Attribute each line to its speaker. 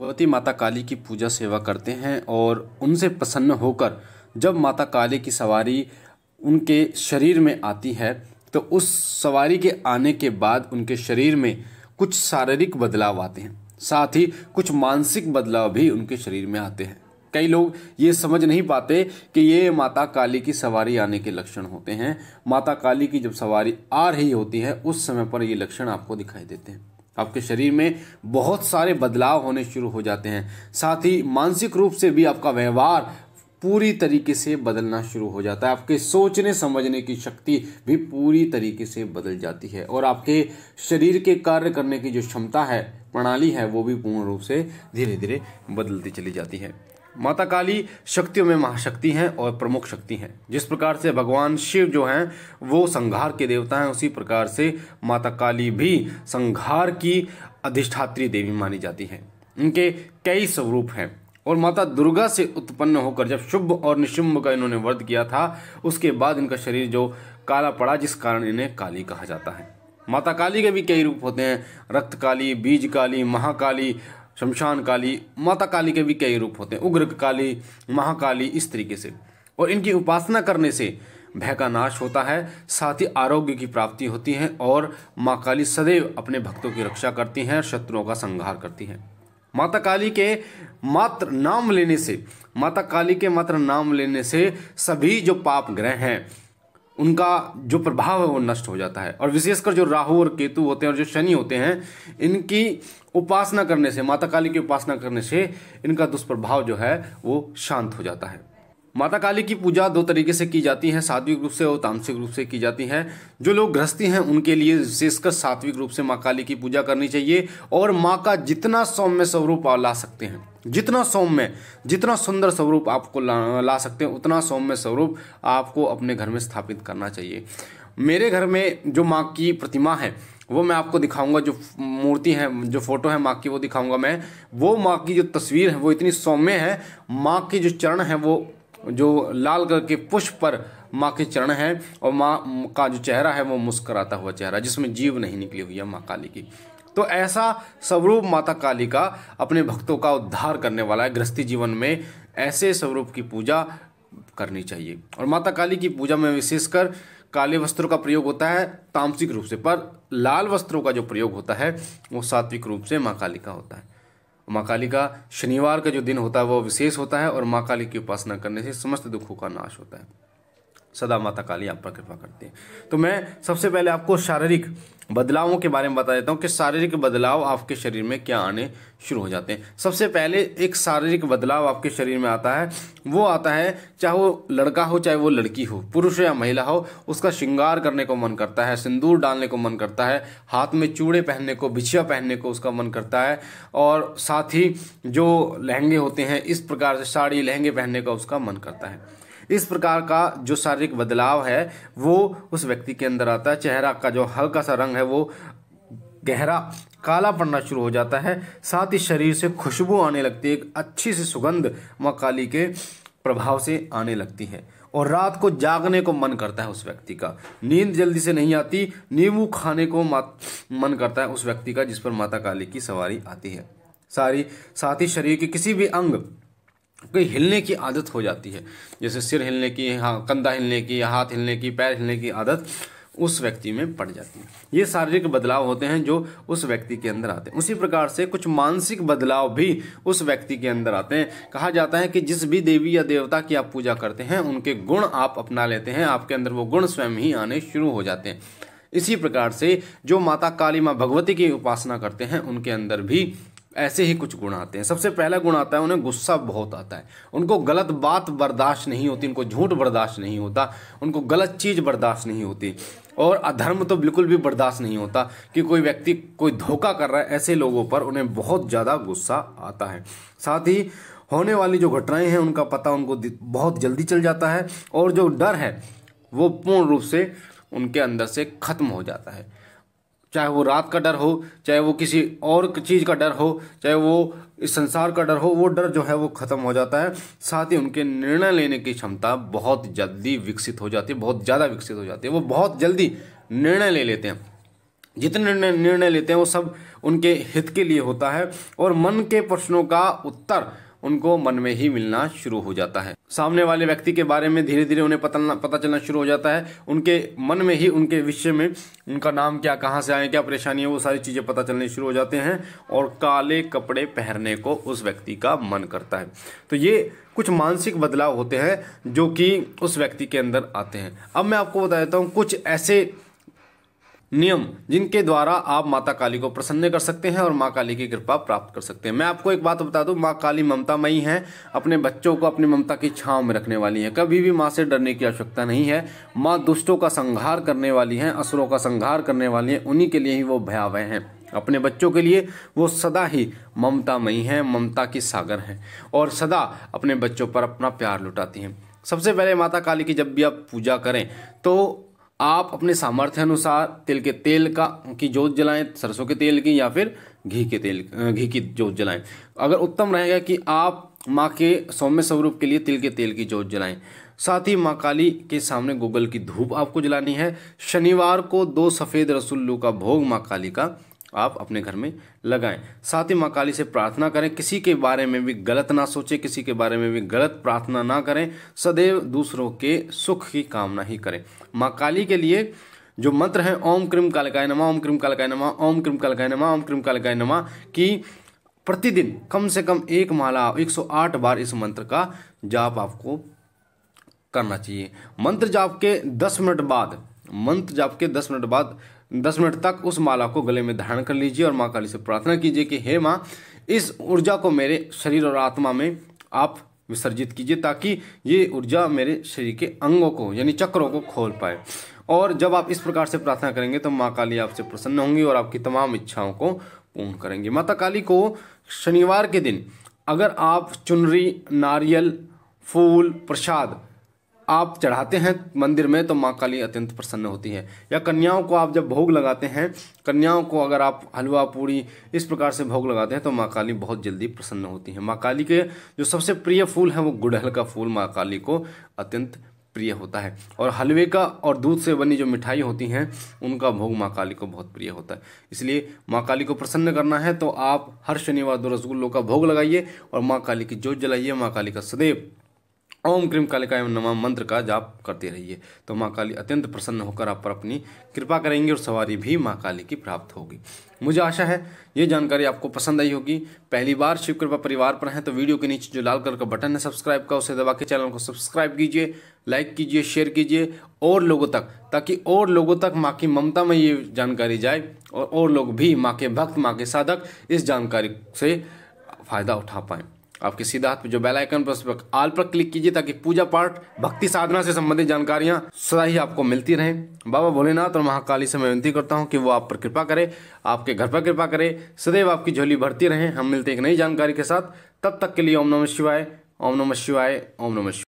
Speaker 1: भगवती माता काली की पूजा सेवा करते हैं और उनसे प्रसन्न होकर जब माता काली की सवारी उनके शरीर में आती है तो उस सवारी के आने के बाद उनके शरीर में कुछ शारीरिक बदलाव आते हैं साथ ही कुछ मानसिक बदलाव भी उनके शरीर में आते हैं कई लोग ये समझ नहीं पाते कि ये माता काली की सवारी आने के लक्षण होते हैं माता काली की जब सवारी आ रही होती है उस समय पर ये लक्षण आपको दिखाई देते हैं आपके शरीर में बहुत सारे बदलाव होने शुरू हो जाते हैं साथ ही मानसिक रूप से भी आपका व्यवहार पूरी तरीके से बदलना शुरू हो जाता है आपके सोचने समझने की शक्ति भी पूरी तरीके से बदल जाती है और आपके शरीर के कार्य करने की जो क्षमता है प्रणाली है वो भी पूर्ण रूप से धीरे धीरे बदलती चली जाती है माता काली शक्तियों में महाशक्ति हैं और प्रमुख शक्ति हैं जिस प्रकार से भगवान शिव जो हैं वो संघार के देवता हैं उसी प्रकार से माता काली भी संघार की अधिष्ठात्री देवी मानी जाती हैं इनके कई स्वरूप हैं और माता दुर्गा से उत्पन्न होकर जब शुभ और निशुंभ का इन्होंने वर्ध किया था उसके बाद इनका शरीर जो काला पड़ा जिस कारण इन्हें काली कहा जाता है माता काली के भी कई रूप होते हैं रक्त काली बीज काली महाकाली शमशान काली माता काली के भी कई रूप होते हैं उग्र काली महाकाली इस तरीके से और इनकी उपासना करने से भय का नाश होता है साथ ही आरोग्य की प्राप्ति होती है और माँ काली सदैव अपने भक्तों की रक्षा करती हैं और शत्रुओं का संहार करती हैं माता काली के मात्र नाम लेने से माता काली के मात्र नाम लेने से सभी जो पाप ग्रह हैं उनका जो प्रभाव है वो नष्ट हो जाता है और विशेषकर जो राहु और केतु होते हैं और जो शनि होते हैं इनकी उपासना करने से माता काली की उपासना करने से इनका दुष्प्रभाव जो है वो शांत हो जाता है माता काली की पूजा दो तरीके से की जाती है सात्विक रूप से और तामसिक रूप से की जाती है जो लोग गृहस्थी हैं उनके लिए विशेषकर सात्विक रूप से माँ काली की पूजा करनी चाहिए और माँ का जितना सौम्य स्वरूप ला सकते हैं जितना सौम्य जितना सुंदर स्वरूप आपको ला, ला सकते हैं उतना सौम्य स्वरूप आपको अपने घर में स्थापित करना चाहिए मेरे घर में जो माँ की प्रतिमा है वो मैं आपको दिखाऊंगा जो मूर्ति है जो फोटो है माँ की वो दिखाऊंगा मैं वो माँ की जो तस्वीर है वो इतनी सौम्य है माँ के जो चरण है वो जो लाल कलर के पुष्प पर माँ के चरण हैं और माँ का जो चेहरा है वो मुस्कराता हुआ चेहरा जिसमें जीव नहीं निकली हुई है माँ काली की तो ऐसा स्वरूप माता काली का अपने भक्तों का उद्धार करने वाला है गृहस्थी जीवन में ऐसे स्वरूप की पूजा करनी चाहिए और माता काली की पूजा में विशेषकर काले वस्त्रों का प्रयोग होता है तामसिक रूप से पर लाल वस्त्रों का जो प्रयोग होता है वो सात्विक रूप से माँ काली का होता है माँ काली का शनिवार का जो दिन होता है वह विशेष होता है और माँ काली की उपासना करने से समस्त दुखों का नाश होता है सदा माता काली आप पर कृपा करती हैं तो मैं सबसे पहले आपको शारीरिक बदलावों के बारे में बता देता हूँ कि शारीरिक बदलाव आपके शरीर में क्या आने शुरू हो जाते हैं सबसे पहले एक शारीरिक बदलाव आपके शरीर में आता है वो आता है चाहे वो लड़का हो चाहे वो लड़की हो पुरुष या महिला हो उसका श्रृंगार करने को मन करता है सिंदूर डालने को मन करता है हाथ में चूड़े पहनने को बिछिया पहनने को उसका मन करता है और साथ ही जो लहंगे होते हैं इस प्रकार से साड़ी लहंगे पहनने का उसका मन करता है इस प्रकार का जो शारीरिक बदलाव है वो उस व्यक्ति के अंदर आता है चेहरा का जो हल्का सा रंग है वो गहरा काला पड़ना शुरू हो जाता है साथ ही शरीर से खुशबू आने लगती है एक अच्छी सी सुगंध माँ काली के प्रभाव से आने लगती है और रात को जागने को मन करता है उस व्यक्ति का नींद जल्दी से नहीं आती नींबू खाने को मन करता है उस व्यक्ति का जिस पर माता काली की सवारी आती है सारी साथ ही शरीर के किसी भी अंग कोई हिलने की आदत हो जाती है जैसे सिर हिलने की हाँ कंधा हिलने की हाथ हिलने की पैर हिलने की आदत उस व्यक्ति में पड़ जाती है ये शारीरिक बदलाव होते हैं जो उस व्यक्ति के अंदर आते हैं उसी प्रकार से कुछ मानसिक बदलाव भी उस व्यक्ति के अंदर आते हैं कहा जाता है कि जिस भी देवी या देवता की आप पूजा करते हैं उनके गुण आप अपना लेते हैं आपके अंदर वो गुण स्वयं ही आने शुरू हो जाते हैं इसी प्रकार से जो माता काली माँ भगवती की उपासना करते हैं उनके अंदर भी ऐसे ही कुछ गुण आते हैं सबसे पहला गुण आता है उन्हें गुस्सा बहुत आता है उनको गलत बात बर्दाश्त नहीं होती उनको झूठ बर्दाश्त नहीं होता उनको गलत चीज़ बर्दाश्त नहीं होती और अधर्म तो बिल्कुल भी बर्दाश्त नहीं होता कि कोई व्यक्ति कोई धोखा कर रहा है ऐसे लोगों पर उन्हें बहुत ज़्यादा गुस्सा आता है साथ ही होने वाली जो घटनाएं हैं उनका पता उनको बहुत जल्दी चल जाता है और जो डर है वो पूर्ण रूप से उनके अंदर से ख़त्म हो जाता है चाहे वो रात का डर हो चाहे वो किसी और चीज़ का डर हो चाहे वो इस संसार का डर हो वो डर जो है वो ख़त्म हो जाता है साथ ही उनके निर्णय लेने की क्षमता बहुत जल्दी विकसित हो जाती है बहुत ज़्यादा विकसित हो जाती है वो बहुत जल्दी निर्णय ले लेते हैं जितने निर्णय निर्णय लेते हैं वो सब उनके हित के लिए होता है और मन के प्रश्नों का उत्तर उनको मन में ही मिलना शुरू हो जाता है सामने वाले व्यक्ति के बारे में धीरे धीरे उन्हें पता पता चलना शुरू हो जाता है उनके मन में ही उनके विषय में उनका नाम क्या कहाँ से आए क्या परेशानी है वो सारी चीज़ें पता चलने शुरू हो जाते हैं और काले कपड़े पहनने को उस व्यक्ति का मन करता है तो ये कुछ मानसिक बदलाव होते हैं जो कि उस व्यक्ति के अंदर आते हैं अब मैं आपको बता देता हूँ कुछ ऐसे नियम जिनके द्वारा आप माता काली को प्रसन्न कर सकते हैं और माँ काली की कृपा प्राप्त कर सकते हैं मैं आपको एक बात बता दूं माँ काली ममतामयी हैं अपने बच्चों को अपनी ममता की छांव में रखने वाली हैं कभी भी माँ से डरने की आवश्यकता नहीं है माँ दुष्टों का संहार करने वाली हैं असुरों का संहार करने वाली हैं उन्हीं के लिए ही वो भयावह हैं अपने बच्चों के लिए वो सदा ही ममतामयी हैं ममता की सागर हैं और सदा अपने बच्चों पर अपना प्यार लुटाती हैं सबसे पहले माता काली की जब भी आप पूजा करें तो आप अपने सामर्थ्य अनुसार तिल के तेल का की जोत जलाएं सरसों के तेल की या फिर घी के तेल घी की जोत जलाएं अगर उत्तम रहेगा कि आप माँ के सौम्य स्वरूप के लिए तिल के तेल की जोत जलाएं साथ ही माँ काली के सामने गूगल की धूप आपको जलानी है शनिवार को दो सफ़ेद रसुल्लू का भोग माँ काली का आप अपने घर में लगाएं साथ ही माँ काली से प्रार्थना करें किसी के बारे में भी गलत ना सोचें किसी के बारे में भी गलत प्रार्थना ना करें सदैव दूसरों के सुख की कामना ही करें माँ काली के लिए जो मंत्र है ओम क्रीम कालकाय नमा ओम क्रीम कालकाय नमा ओम क्रीम कालकाय नमा ओम क्रीम कालकाय नमा की प्रतिदिन कम से कम एक माला 108 बार इस मंत्र का जाप आपको करना चाहिए मंत्र जाप के 10 मिनट बाद मंत्र जाप के 10 मिनट बाद दस मिनट तक उस माला को गले में धारण कर लीजिए और माँ काली से प्रार्थना कीजिए कि हे माँ इस ऊर्जा को मेरे शरीर और आत्मा में आप विसर्जित कीजिए ताकि ये ऊर्जा मेरे शरीर के अंगों को यानी चक्रों को खोल पाए और जब आप इस प्रकार से प्रार्थना करेंगे तो माँ काली आपसे प्रसन्न होंगी और आपकी तमाम इच्छाओं को पूर्ण करेंगे माता काली को शनिवार के दिन अगर आप चुनरी नारियल फूल प्रसाद आप चढ़ाते हैं मंदिर में तो माँ काली अत्यंत प्रसन्न होती है या कन्याओं को आप जब भोग लगाते हैं कन्याओं को अगर आप हलवा पूड़ी इस प्रकार से भोग लगाते हैं तो माँ काली बहुत जल्दी प्रसन्न होती है माँ काली के जो सबसे प्रिय फूल है वो गुड़हल का फूल माँ काली को अत्यंत प्रिय होता है और हलवे का और दूध से बनी जो मिठाई होती हैं उनका भोग माँ काली को बहुत प्रिय होता है इसलिए माँ काली को प्रसन्न करना है तो आप हर शनिवार दो रसगुल्लों का भोग लगाइए और माँ काली की जोत जलाइए माँ काली का सदैव ओम क्रीम एवं नमा मंत्र का जाप करते रहिए तो माँ काली अत्यंत प्रसन्न होकर आप पर अपनी कृपा करेंगे और सवारी भी माँ काली की प्राप्त होगी मुझे आशा है ये जानकारी आपको पसंद आई होगी पहली बार शिव कृपा परिवार पर हैं तो वीडियो के नीचे जो लाल कलर का बटन है सब्सक्राइब का उसे दबा के चैनल को सब्सक्राइब कीजिए लाइक कीजिए शेयर कीजिए और लोगों तक ताकि और लोगों तक माँ की ममता में ये जानकारी जाए और लोग भी माँ के भक्त माँ के साधक इस जानकारी से फ़ायदा उठा पाएँ आपके सीधा हाथ में जो बेल आइकन पर आल पर क्लिक कीजिए ताकि पूजा पाठ भक्ति साधना से संबंधित जानकारियां सदा ही आपको मिलती रहें बाबा भोलेनाथ और महाकाली से मैं विनती करता हूँ कि वो आप पर कृपा करें आपके घर पर कृपा करें सदैव आपकी झोली भरती रहें हम मिलते एक नई जानकारी के साथ तब तक के लिए ओम नमः शिवाय ओम नमः शिवाय ओम नमः